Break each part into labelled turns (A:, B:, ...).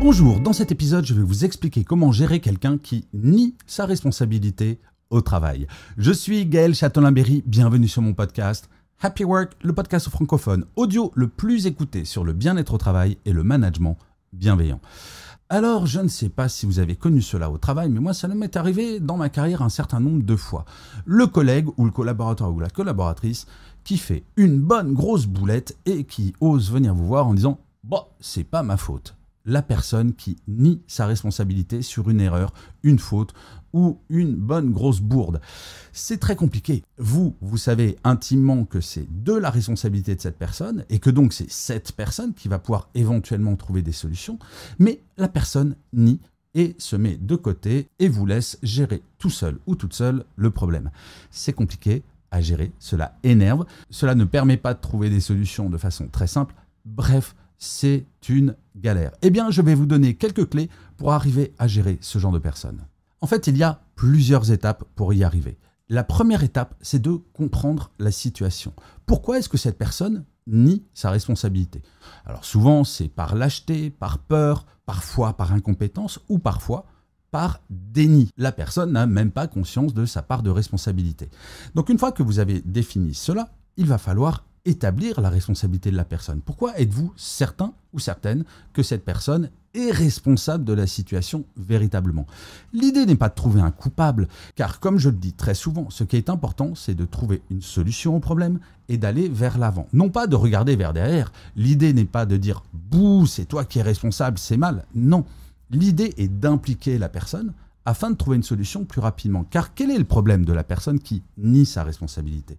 A: Bonjour, dans cet épisode, je vais vous expliquer comment gérer quelqu'un qui nie sa responsabilité au travail. Je suis Gaël Châtelain-Berry, bienvenue sur mon podcast. Happy Work, le podcast francophone audio le plus écouté sur le bien-être au travail et le management bienveillant. Alors, je ne sais pas si vous avez connu cela au travail, mais moi, ça m'est arrivé dans ma carrière un certain nombre de fois. Le collègue ou le collaborateur ou la collaboratrice qui fait une bonne grosse boulette et qui ose venir vous voir en disant Bon, c'est pas ma faute la personne qui nie sa responsabilité sur une erreur, une faute ou une bonne grosse bourde. C'est très compliqué. Vous, vous savez intimement que c'est de la responsabilité de cette personne et que donc c'est cette personne qui va pouvoir éventuellement trouver des solutions, mais la personne nie et se met de côté et vous laisse gérer tout seul ou toute seule le problème. C'est compliqué à gérer, cela énerve, cela ne permet pas de trouver des solutions de façon très simple. Bref, c'est une galère. Eh bien, je vais vous donner quelques clés pour arriver à gérer ce genre de personne. En fait, il y a plusieurs étapes pour y arriver. La première étape, c'est de comprendre la situation. Pourquoi est-ce que cette personne nie sa responsabilité Alors souvent, c'est par lâcheté, par peur, parfois par incompétence ou parfois par déni. La personne n'a même pas conscience de sa part de responsabilité. Donc une fois que vous avez défini cela, il va falloir établir la responsabilité de la personne. Pourquoi êtes-vous certain ou certaine que cette personne est responsable de la situation véritablement L'idée n'est pas de trouver un coupable, car comme je le dis très souvent, ce qui est important, c'est de trouver une solution au problème et d'aller vers l'avant. Non pas de regarder vers derrière. L'idée n'est pas de dire ⁇ Bouh, c'est toi qui es responsable, c'est mal ⁇ Non. L'idée est d'impliquer la personne afin de trouver une solution plus rapidement. Car quel est le problème de la personne qui nie sa responsabilité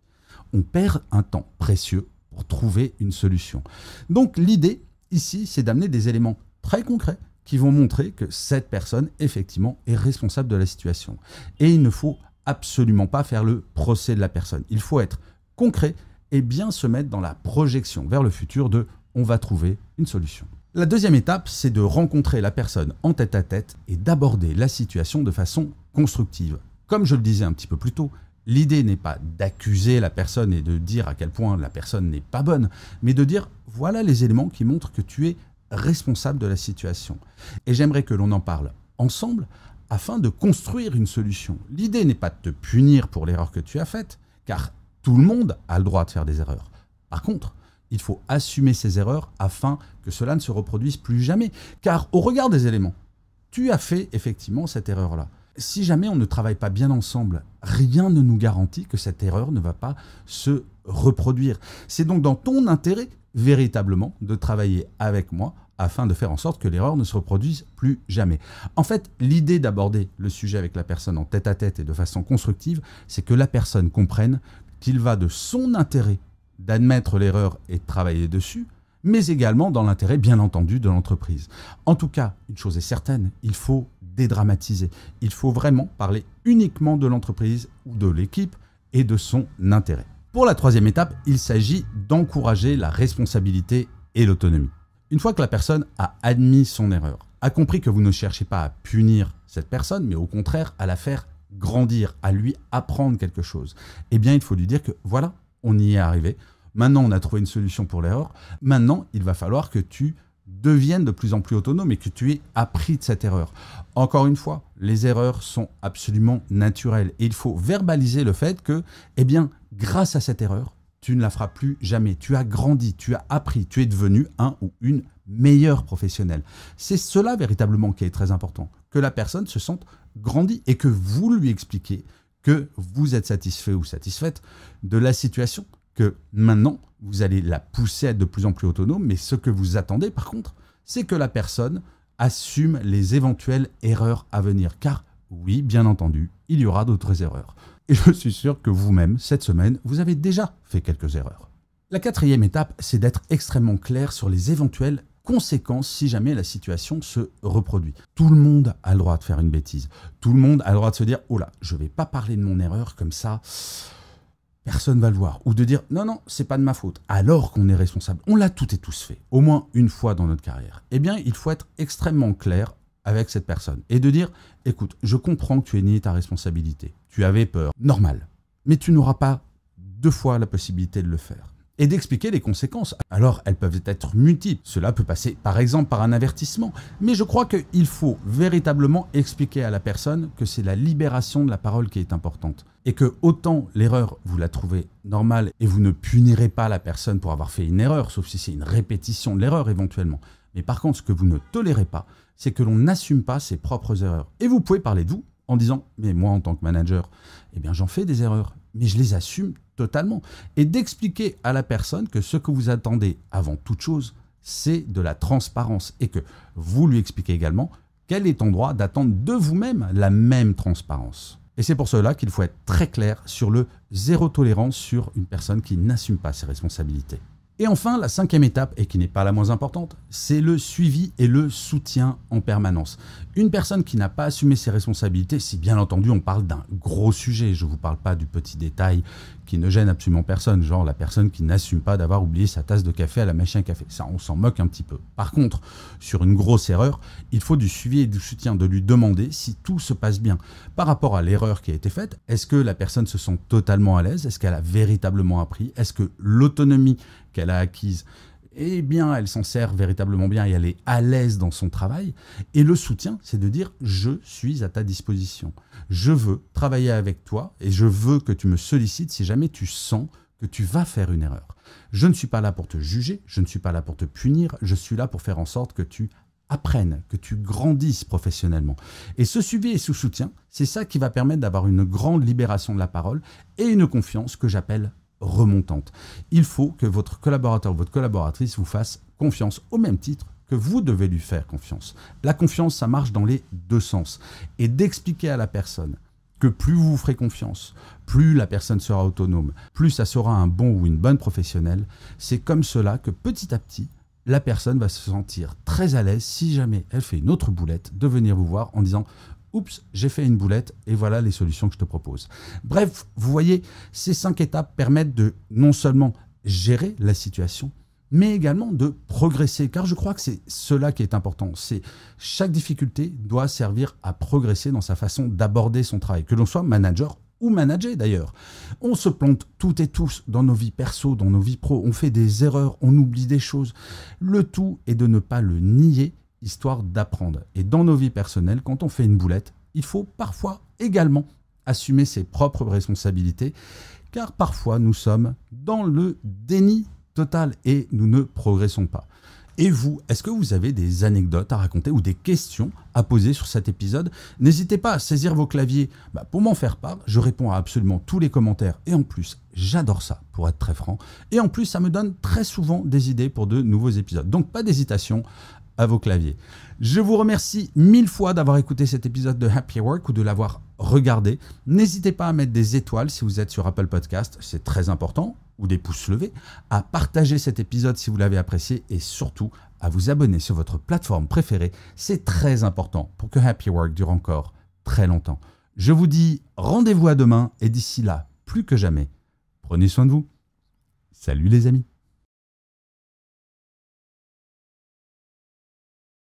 A: on perd un temps précieux pour trouver une solution. Donc l'idée ici, c'est d'amener des éléments très concrets qui vont montrer que cette personne, effectivement, est responsable de la situation. Et il ne faut absolument pas faire le procès de la personne. Il faut être concret et bien se mettre dans la projection vers le futur de on va trouver une solution. La deuxième étape, c'est de rencontrer la personne en tête à tête et d'aborder la situation de façon constructive. Comme je le disais un petit peu plus tôt, L'idée n'est pas d'accuser la personne et de dire à quel point la personne n'est pas bonne, mais de dire voilà les éléments qui montrent que tu es responsable de la situation. Et j'aimerais que l'on en parle ensemble afin de construire une solution. L'idée n'est pas de te punir pour l'erreur que tu as faite, car tout le monde a le droit de faire des erreurs. Par contre, il faut assumer ces erreurs afin que cela ne se reproduise plus jamais, car au regard des éléments, tu as fait effectivement cette erreur-là si jamais on ne travaille pas bien ensemble, rien ne nous garantit que cette erreur ne va pas se reproduire. C'est donc dans ton intérêt véritablement de travailler avec moi afin de faire en sorte que l'erreur ne se reproduise plus jamais. En fait, l'idée d'aborder le sujet avec la personne en tête à tête et de façon constructive, c'est que la personne comprenne qu'il va de son intérêt d'admettre l'erreur et de travailler dessus, mais également dans l'intérêt, bien entendu, de l'entreprise. En tout cas, une chose est certaine, il faut dédramatiser. Il faut vraiment parler uniquement de l'entreprise ou de l'équipe et de son intérêt. Pour la troisième étape, il s'agit d'encourager la responsabilité et l'autonomie. Une fois que la personne a admis son erreur, a compris que vous ne cherchez pas à punir cette personne, mais au contraire à la faire grandir, à lui apprendre quelque chose, eh bien il faut lui dire que voilà, on y est arrivé, Maintenant, on a trouvé une solution pour l'erreur. Maintenant, il va falloir que tu deviennes de plus en plus autonome et que tu aies appris de cette erreur. Encore une fois, les erreurs sont absolument naturelles et il faut verbaliser le fait que, eh bien, grâce à cette erreur, tu ne la feras plus jamais. Tu as grandi, tu as appris, tu es devenu un ou une meilleure professionnelle. C'est cela véritablement qui est très important, que la personne se sente grandie et que vous lui expliquez que vous êtes satisfait ou satisfaite de la situation, que maintenant, vous allez la pousser à être de plus en plus autonome, mais ce que vous attendez, par contre, c'est que la personne assume les éventuelles erreurs à venir. Car oui, bien entendu, il y aura d'autres erreurs. Et je suis sûr que vous-même, cette semaine, vous avez déjà fait quelques erreurs. La quatrième étape, c'est d'être extrêmement clair sur les éventuelles conséquences si jamais la situation se reproduit. Tout le monde a le droit de faire une bêtise. Tout le monde a le droit de se dire, oh là, je vais pas parler de mon erreur comme ça personne va le voir, ou de dire non, non, c'est pas de ma faute, alors qu'on est responsable. On l'a tout et tous fait, au moins une fois dans notre carrière. Eh bien, il faut être extrêmement clair avec cette personne et de dire écoute, je comprends que tu aies nié ta responsabilité, tu avais peur, normal, mais tu n'auras pas deux fois la possibilité de le faire et d'expliquer les conséquences. Alors elles peuvent être multiples. Cela peut passer par exemple par un avertissement. Mais je crois qu'il faut véritablement expliquer à la personne que c'est la libération de la parole qui est importante. Et que autant l'erreur, vous la trouvez normale et vous ne punirez pas la personne pour avoir fait une erreur, sauf si c'est une répétition de l'erreur éventuellement. Mais par contre, ce que vous ne tolérez pas, c'est que l'on n'assume pas ses propres erreurs. Et vous pouvez parler de vous en disant, mais moi en tant que manager, eh bien j'en fais des erreurs, mais je les assume totalement. Et d'expliquer à la personne que ce que vous attendez avant toute chose, c'est de la transparence et que vous lui expliquez également quel est en droit d'attendre de vous-même la même transparence. Et c'est pour cela qu'il faut être très clair sur le zéro tolérance sur une personne qui n'assume pas ses responsabilités. Et enfin, la cinquième étape, et qui n'est pas la moins importante, c'est le suivi et le soutien en permanence. Une personne qui n'a pas assumé ses responsabilités, si bien entendu on parle d'un gros sujet, je ne vous parle pas du petit détail qui ne gêne absolument personne, genre la personne qui n'assume pas d'avoir oublié sa tasse de café à la machine à café, ça on s'en moque un petit peu. Par contre, sur une grosse erreur, il faut du suivi et du soutien, de lui demander si tout se passe bien. Par rapport à l'erreur qui a été faite, est-ce que la personne se sent totalement à l'aise Est-ce qu'elle a véritablement appris Est-ce que l'autonomie qu'elle a acquise, eh bien, elle s'en sert véritablement bien et elle est à l'aise dans son travail. Et le soutien, c'est de dire je suis à ta disposition. Je veux travailler avec toi et je veux que tu me sollicites si jamais tu sens que tu vas faire une erreur. Je ne suis pas là pour te juger, je ne suis pas là pour te punir, je suis là pour faire en sorte que tu apprennes, que tu grandisses professionnellement. Et ce suivi et ce soutien, c'est ça qui va permettre d'avoir une grande libération de la parole et une confiance que j'appelle remontante. Il faut que votre collaborateur ou votre collaboratrice vous fasse confiance au même titre que vous devez lui faire confiance. La confiance, ça marche dans les deux sens. Et d'expliquer à la personne que plus vous ferez confiance, plus la personne sera autonome, plus ça sera un bon ou une bonne professionnelle, c'est comme cela que petit à petit, la personne va se sentir très à l'aise si jamais elle fait une autre boulette de venir vous voir en disant oups, j'ai fait une boulette et voilà les solutions que je te propose. Bref, vous voyez, ces cinq étapes permettent de non seulement gérer la situation, mais également de progresser, car je crois que c'est cela qui est important. C'est chaque difficulté doit servir à progresser dans sa façon d'aborder son travail, que l'on soit manager ou manager d'ailleurs. On se plante toutes et tous dans nos vies perso, dans nos vies pro, on fait des erreurs, on oublie des choses. Le tout est de ne pas le nier histoire d'apprendre. Et dans nos vies personnelles, quand on fait une boulette, il faut parfois également assumer ses propres responsabilités, car parfois nous sommes dans le déni total et nous ne progressons pas. Et vous, est-ce que vous avez des anecdotes à raconter ou des questions à poser sur cet épisode N'hésitez pas à saisir vos claviers bah, pour m'en faire part. Je réponds à absolument tous les commentaires et en plus, j'adore ça pour être très franc. Et en plus, ça me donne très souvent des idées pour de nouveaux épisodes. Donc pas d'hésitation à vos claviers. Je vous remercie mille fois d'avoir écouté cet épisode de Happy Work ou de l'avoir regardé. N'hésitez pas à mettre des étoiles si vous êtes sur Apple Podcast, c'est très important, ou des pouces levés, à partager cet épisode si vous l'avez apprécié et surtout à vous abonner sur votre plateforme préférée. C'est très important pour que Happy Work dure encore très longtemps. Je vous dis rendez-vous à demain et d'ici là, plus que jamais, prenez soin de vous. Salut les amis.